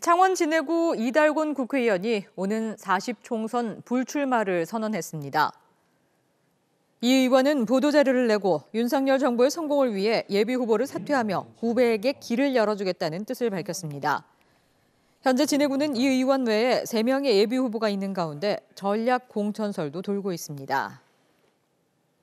창원 진해구 이달곤 국회의원이 오는 40총선 불출마를 선언했습니다. 이 의원은 보도자료를 내고 윤석열 정부의 성공을 위해 예비 후보를 사퇴하며 후배에게 길을 열어주겠다는 뜻을 밝혔습니다. 현재 진해구는 이 의원 외에 3명의 예비 후보가 있는 가운데 전략 공천설도 돌고 있습니다.